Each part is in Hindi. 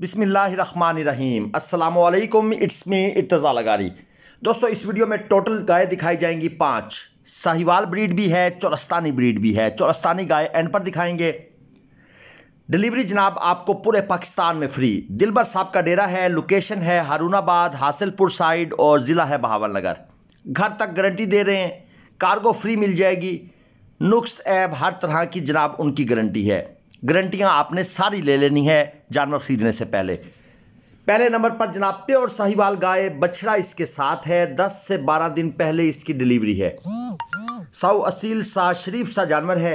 बिसमीम अल्लाम इट्स मी इर्तज़ा लगारी दोस्तों इस वीडियो में टोटल गायें दिखाई जाएंगी पाँच साहिवाल ब्रीड भी है चौरस्तानी ब्रीड भी है चौरस्तानी गाय एंड पर दिखाएंगे डिलीवरी जनाब आपको पूरे पाकिस्तान में फ्री दिलबर साहब का डेरा है लोकेशन है हारूनाबाद हासिलपुर साइड और ज़िला है नगर घर तक गारंटी दे रहे हैं कार्गो फ्री मिल जाएगी नुक्स ऐप हर तरह की जनाब उनकी गारंटी है गारंटियाँ आपने सारी ले लेनी है जानवर खरीदने से पहले पहले नंबर पर जनाब प्योर साहिवाल गाय बछड़ा इसके साथ है 10 से 12 दिन पहले इसकी डिलीवरी है साउ असील सा शरीफ सा जानवर है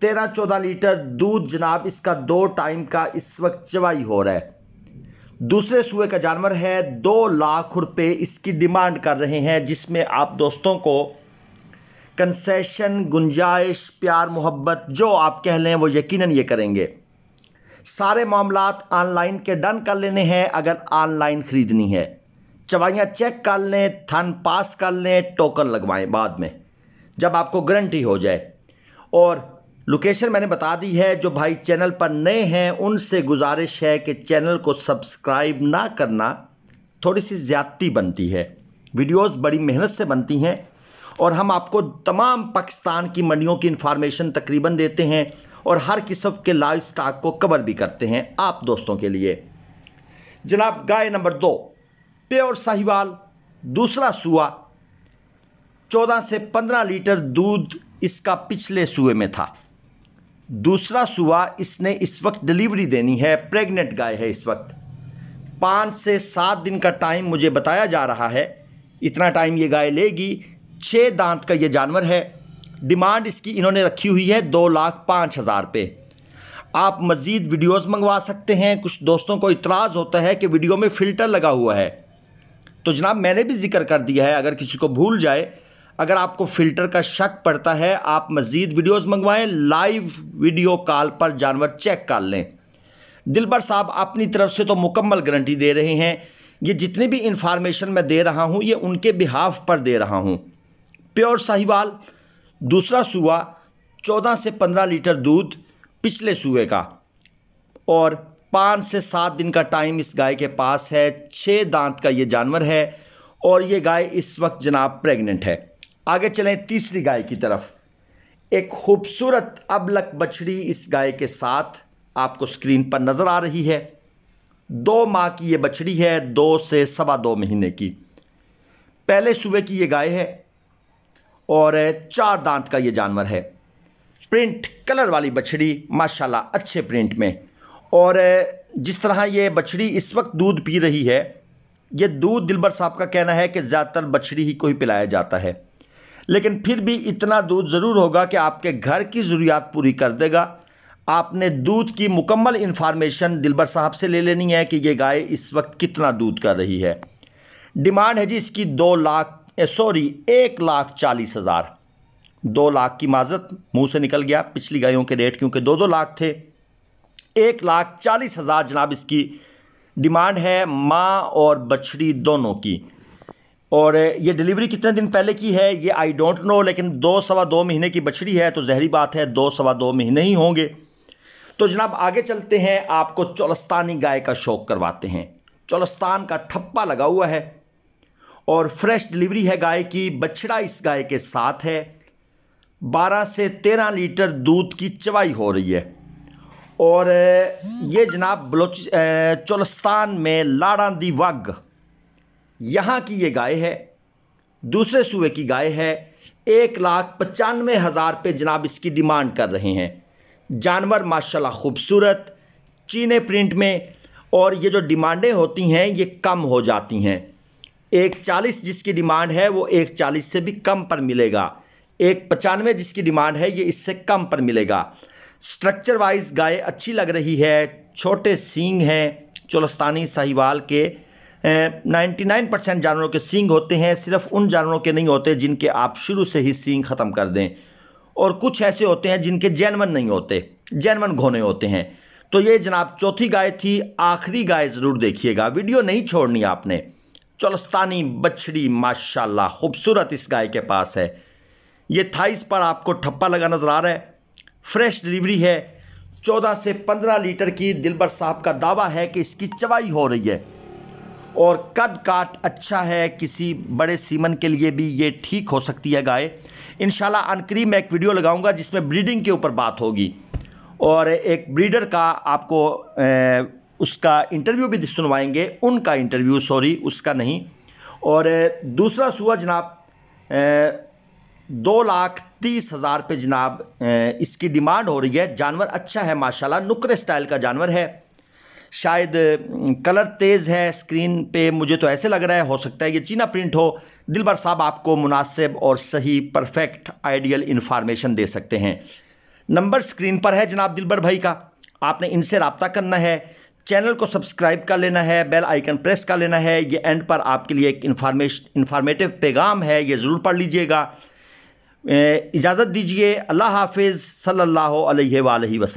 तेरह चौदह लीटर दूध जनाब इसका दो टाइम का इस वक्त चवाई हो रहा है दूसरे सूए का जानवर है दो लाख रुपए इसकी डिमांड कर रहे हैं जिसमें आप दोस्तों को कंसेशन गुंजाइश प्यार मोहब्बत जो आप कह लें वो यकीनन ये करेंगे सारे मामला ऑनलाइन के डन कर लेने हैं अगर ऑनलाइन ख़रीदनी है चवाइयाँ चेक कर लें थन पास कर लें टोकन लगवाएं बाद में जब आपको गारंटी हो जाए और लोकेशन मैंने बता दी है जो भाई चैनल पर नए हैं उनसे गुजारिश है कि चैनल को सब्सक्राइब ना करना थोड़ी सी ज़्यादती बनती है वीडियोस बड़ी मेहनत से बनती हैं और हम आपको तमाम पाकिस्तान की मंडियों की इन्फॉर्मेशन तकरीबन देते हैं और हर किस्म के लाइव स्टॉक को कवर भी करते हैं आप दोस्तों के लिए जनाब गाय नंबर दो प्योर साहिवाल दूसरा सुआ चौदह से पंद्रह लीटर दूध इसका पिछले सुए में था दूसरा सुआ इसने इस वक्त डिलीवरी देनी है प्रेग्नेंट गाय है इस वक्त पाँच से सात दिन का टाइम मुझे बताया जा रहा है इतना टाइम ये गाय लेगी छः दांत का ये जानवर है डिमांड इसकी इन्होंने रखी हुई है दो लाख पाँच हज़ार पे आप मज़ीद वीडियोस मंगवा सकते हैं कुछ दोस्तों को इतराज़ होता है कि वीडियो में फ़िल्टर लगा हुआ है तो जनाब मैंने भी जिक्र कर दिया है अगर किसी को भूल जाए अगर आपको फ़िल्टर का शक पड़ता है आप मज़ीद वीडियोस मंगवाएं लाइव वीडियो कॉल पर जानवर चेक कर लें दिलबर साहब अपनी तरफ से तो मुकम्मल गारंटी दे रहे हैं ये जितनी भी इंफॉर्मेशन मैं दे रहा हूँ ये उनके बिहाफ पर दे रहा हूँ प्योर साहिवाल दूसरा सुआ चौदह से पंद्रह लीटर दूध पिछले सुए का और पाँच से सात दिन का टाइम इस गाय के पास है छः दांत का ये जानवर है और ये गाय इस वक्त जनाब प्रेग्नेंट है आगे चलें तीसरी गाय की तरफ एक खूबसूरत अबलक बछड़ी इस गाय के साथ आपको स्क्रीन पर नज़र आ रही है दो माह की ये बछड़ी है दो से सवा दो महीने की पहले सुबह की ये गाय है और चार दांत का ये जानवर है प्रिंट कलर वाली बछड़ी माशाल्लाह अच्छे प्रिंट में और जिस तरह ये बछड़ी इस वक्त दूध पी रही है ये दूध दिलबर साहब का कहना है कि ज़्यादातर बछड़ी ही को ही पिलाया जाता है लेकिन फिर भी इतना दूध ज़रूर होगा कि आपके घर की ज़रूरियात पूरी कर देगा आपने दूध की मुकम्मल इन्फॉर्मेशन दिलबर साहब से ले लेनी है कि ये गाय इस वक्त कितना दूध कर रही है डिमांड है जी इसकी दो लाख सॉरी एक लाख चालीस हज़ार दो लाख की माजत मुंह से निकल गया पिछली गायों के रेट क्योंकि दो दो लाख थे एक लाख चालीस हज़ार जनाब इसकी डिमांड है माँ और बछड़ी दोनों की और ये डिलीवरी कितने दिन पहले की है ये आई डोंट नो लेकिन दो सवा दो महीने की बछड़ी है तो जहरी बात है दो सवा दो महीने ही होंगे तो जनाब आगे चलते हैं आपको चौलस्तानी गाय का शौक करवाते हैं चौलस्तान का ठप्पा लगा हुआ है और फ्रेश डिलीवरी है गाय की बछड़ा इस गाय के साथ है 12 से 13 लीटर दूध की चवाई हो रही है और ये जनाब बलोच चोलस्तान में लाड़ा दी वग यहाँ की ये गाय है दूसरे सूबे की गाय है एक लाख पचानवे हज़ार पे जनाब इसकी डिमांड कर रहे हैं जानवर माशाल्लाह खूबसूरत चीने प्रिंट में और ये जो डिमांडें होती हैं ये कम हो जाती हैं एक चालीस जिसकी डिमांड है वो एक चालीस से भी कम पर मिलेगा एक पचानवे जिसकी डिमांड है ये इससे कम पर मिलेगा स्ट्रक्चर वाइज गाय अच्छी लग रही है छोटे सींग हैं चोलस्तानी साहिवाल के नाइन्टी नाइन परसेंट जानवरों के सींग होते हैं सिर्फ उन जानवरों के नहीं होते जिनके आप शुरू से ही सींग ख़त्म कर दें और कुछ ऐसे होते हैं जिनके जैनवन नहीं होते जैनवन घोने होते हैं तो ये जनाब चौथी गाय थी आखिरी गाय ज़रूर देखिएगा वीडियो नहीं छोड़नी आपने चौलस्तानी बछड़ी माशाल्लाह खूबसूरत इस गाय के पास है ये थाइस पर आपको ठप्पा लगा नज़र आ रहा है फ्रेश डिलीवरी है चौदह से पंद्रह लीटर की दिलबर साहब का दावा है कि इसकी चवाई हो रही है और कद काट अच्छा है किसी बड़े सीमन के लिए भी ये ठीक हो सकती है गाय इन अनकरीब मैं एक वीडियो लगाऊंगा जिसमें ब्रीडिंग के ऊपर बात होगी और एक ब्रीडर का आपको उसका इंटरव्यू भी सुनवाएंगे उनका इंटरव्यू सॉरी उसका नहीं और दूसरा सुबह जनाब दो लाख तीस हज़ार पे जनाब इसकी डिमांड हो रही है जानवर अच्छा है माशाल्लाह नुकरे स्टाइल का जानवर है शायद कलर तेज़ है स्क्रीन पे मुझे तो ऐसे लग रहा है हो सकता है ये चीना प्रिंट हो दिलबर साहब आपको मुनासिब और सही परफेक्ट आइडियल इन्फॉर्मेशन दे सकते हैं नंबर स्क्रीन पर है जनाब दिलबर भाई का आपने इनसे रबता करना है चैनल को सब्सक्राइब कर लेना है बेल आइकन प्रेस कर लेना है ये एंड पर आपके लिए एक इन्फॉर्मेशन इन्फॉर्मेटिव पैगाम है ये ज़रूर पढ़ लीजिएगा इजाज़त दीजिए अल्लाह हाफिज़ सल्लल्लाहु अलैहि वसल्लम